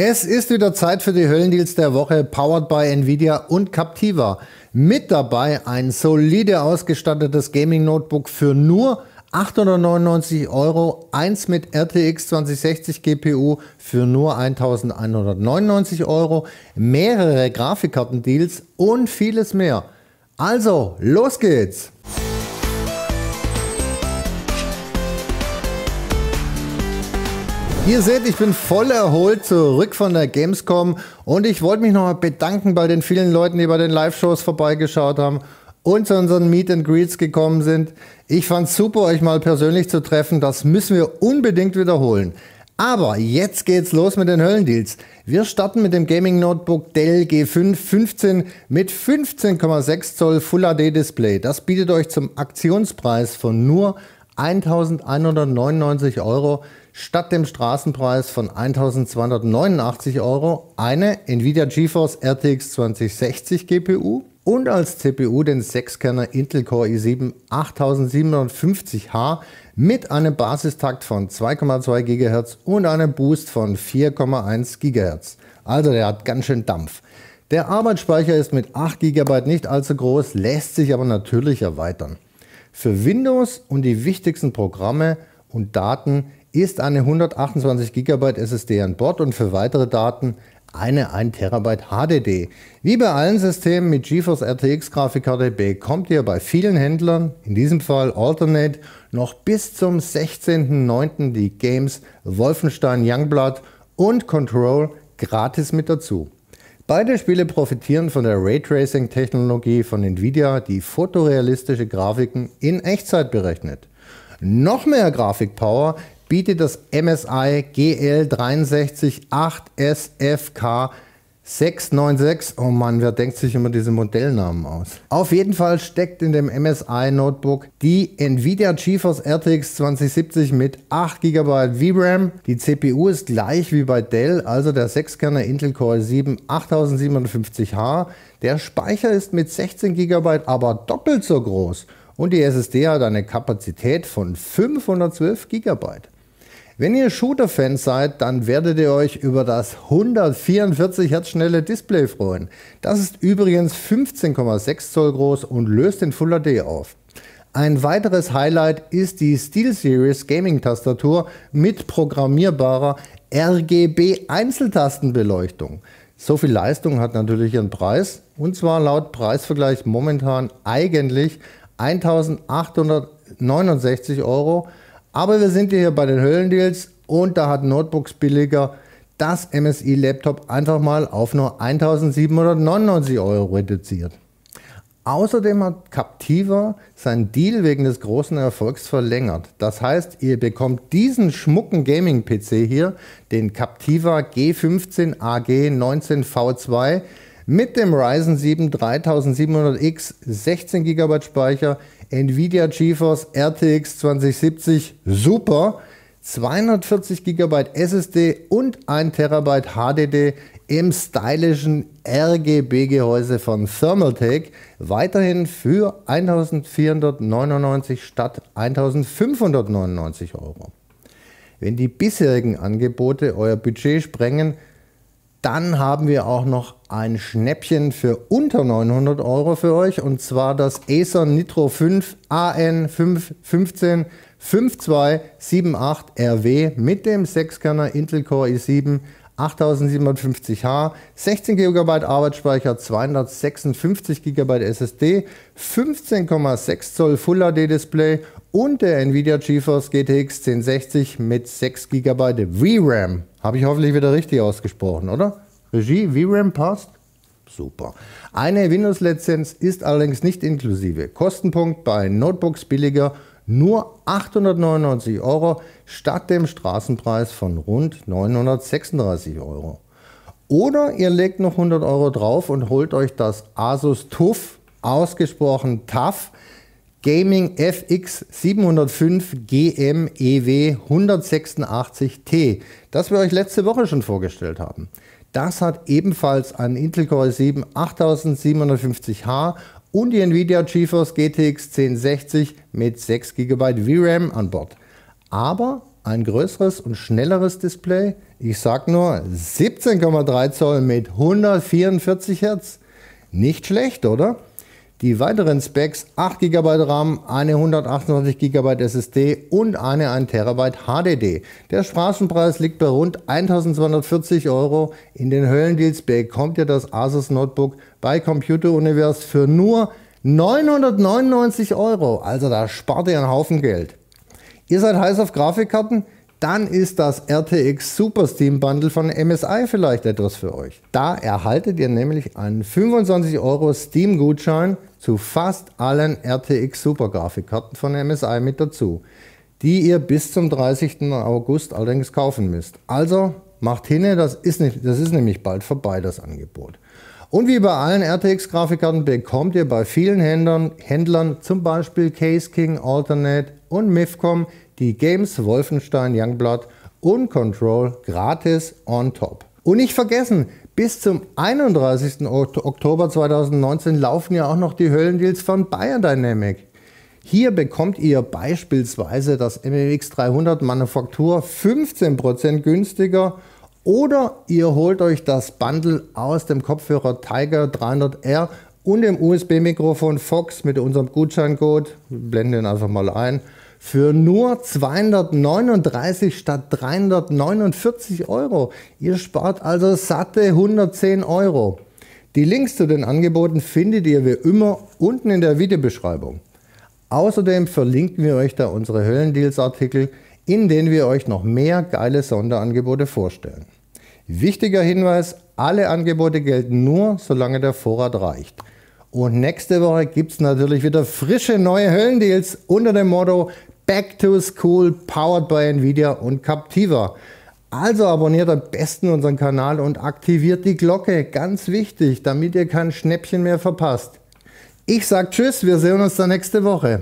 Es ist wieder Zeit für die Höllendeals der Woche, powered by Nvidia und Captiva. Mit dabei ein solide ausgestattetes Gaming-Notebook für nur 899 Euro, eins mit RTX 2060 GPU für nur 1199 Euro, mehrere Grafikkartendeals und vieles mehr. Also, los geht's! Ihr seht, ich bin voll erholt zurück von der Gamescom und ich wollte mich nochmal bedanken bei den vielen Leuten, die bei den Live-Shows vorbeigeschaut haben und zu unseren Meet and Greets gekommen sind. Ich fand's super, euch mal persönlich zu treffen. Das müssen wir unbedingt wiederholen. Aber jetzt geht's los mit den Höllendeals. Wir starten mit dem Gaming Notebook Dell G5 15 mit 15,6 Zoll Full HD Display. Das bietet euch zum Aktionspreis von nur 1199 Euro statt dem Straßenpreis von 1289 Euro eine Nvidia GeForce RTX 2060 GPU und als CPU den 6-Kerner Intel Core i7 8750H mit einem Basistakt von 2,2 GHz und einem Boost von 4,1 GHz. Also der hat ganz schön Dampf. Der Arbeitsspeicher ist mit 8 GB nicht allzu groß, lässt sich aber natürlich erweitern. Für Windows und die wichtigsten Programme und Daten ist eine 128 GB SSD an Bord und für weitere Daten eine 1 TB HDD. Wie bei allen Systemen mit GeForce RTX Grafikkarte bekommt ihr bei vielen Händlern, in diesem Fall Alternate, noch bis zum 16.09. die Games Wolfenstein Youngblood und Control gratis mit dazu. Beide Spiele profitieren von der Raytracing-Technologie von Nvidia, die fotorealistische Grafiken in Echtzeit berechnet. Noch mehr Grafikpower bietet das MSI GL638SFK 696. Oh Mann, wer denkt sich immer diese Modellnamen aus? Auf jeden Fall steckt in dem MSI Notebook die Nvidia GeForce RTX 2070 mit 8 GB VRAM. Die CPU ist gleich wie bei Dell, also der 6-Kerner Intel Core 7 8750H. Der Speicher ist mit 16 GB aber doppelt so groß und die SSD hat eine Kapazität von 512 GB. Wenn ihr Shooter-Fans seid, dann werdet ihr euch über das 144 Hertz schnelle Display freuen. Das ist übrigens 15,6 Zoll groß und löst den Full HD auf. Ein weiteres Highlight ist die SteelSeries Gaming Tastatur mit programmierbarer RGB Einzeltastenbeleuchtung. So viel Leistung hat natürlich ihren Preis und zwar laut Preisvergleich momentan eigentlich 1869 Euro aber wir sind hier bei den Höllendeals und da hat Notebooks billiger das MSI Laptop einfach mal auf nur 1799 Euro reduziert. Außerdem hat Captiva seinen Deal wegen des großen Erfolgs verlängert. Das heißt, ihr bekommt diesen schmucken Gaming-PC hier, den Captiva G15 AG19V2 mit dem Ryzen 7 3700X, 16 GB Speicher, Nvidia GeForce RTX 2070 Super, 240 GB SSD und 1 TB HDD im stylischen RGB-Gehäuse von Thermaltake weiterhin für 1499 statt 1599 Euro. Wenn die bisherigen Angebote euer Budget sprengen, dann haben wir auch noch ein Schnäppchen für unter 900 Euro für euch und zwar das Acer Nitro 5 AN 515 5278RW mit dem 6-Kerner Intel Core i7 8750H, 16 GB Arbeitsspeicher, 256 GB SSD, 15,6 Zoll Full HD Display und der Nvidia GeForce GTX 1060 mit 6 GB VRAM. Habe ich hoffentlich wieder richtig ausgesprochen, oder? Regie, VRAM passt? Super. Eine Windows-Lizenz ist allerdings nicht inklusive. Kostenpunkt bei Notebooks billiger nur 899 Euro statt dem Straßenpreis von rund 936 Euro. Oder ihr legt noch 100 Euro drauf und holt euch das Asus TUF, ausgesprochen TAF, Gaming FX 705 GM EW 186T, das wir euch letzte Woche schon vorgestellt haben. Das hat ebenfalls einen Intel Core 7 8750H und die Nvidia GeForce GTX 1060 mit 6 GB VRAM an Bord. Aber ein größeres und schnelleres Display, ich sag nur 17,3 Zoll mit 144 Hertz. Nicht schlecht, oder? Die weiteren Specs 8 GB RAM, eine 128 GB SSD und eine 1 TB HDD. Der Straßenpreis liegt bei rund 1240 Euro. In den Höllendeals bekommt ihr das Asus Notebook bei Computer Universe für nur 999 Euro. Also da spart ihr einen Haufen Geld. Ihr seid heiß auf Grafikkarten? dann ist das RTX Super Steam Bundle von MSI vielleicht etwas für euch. Da erhaltet ihr nämlich einen 25 Euro Steam Gutschein zu fast allen RTX Super Grafikkarten von MSI mit dazu, die ihr bis zum 30. August allerdings kaufen müsst. Also macht hinne, das ist, nicht, das ist nämlich bald vorbei, das Angebot. Und wie bei allen RTX-Grafikkarten bekommt ihr bei vielen Händlern, Händlern zum Beispiel Case King, Alternate und Mifcom die Games Wolfenstein Youngblood und Control gratis on top. Und nicht vergessen, bis zum 31. Oktober 2019 laufen ja auch noch die Höllendeals von Bayer Dynamic. Hier bekommt ihr beispielsweise das MMX 300 Manufaktur 15% günstiger oder ihr holt euch das Bundle aus dem Kopfhörer Tiger 300R und dem USB-Mikrofon Fox mit unserem Gutscheincode. Wir blenden den einfach mal ein für nur 239 statt 349 Euro. Ihr spart also satte 110 Euro. Die Links zu den Angeboten findet ihr wie immer unten in der Videobeschreibung. Außerdem verlinken wir euch da unsere Höllendeals-Artikel, in denen wir euch noch mehr geile Sonderangebote vorstellen. Wichtiger Hinweis, alle Angebote gelten nur, solange der Vorrat reicht. Und nächste Woche gibt es natürlich wieder frische neue Höllendeals unter dem Motto Back to School, powered by Nvidia und Captiva. Also abonniert am besten unseren Kanal und aktiviert die Glocke, ganz wichtig, damit ihr kein Schnäppchen mehr verpasst. Ich sage Tschüss, wir sehen uns dann nächste Woche.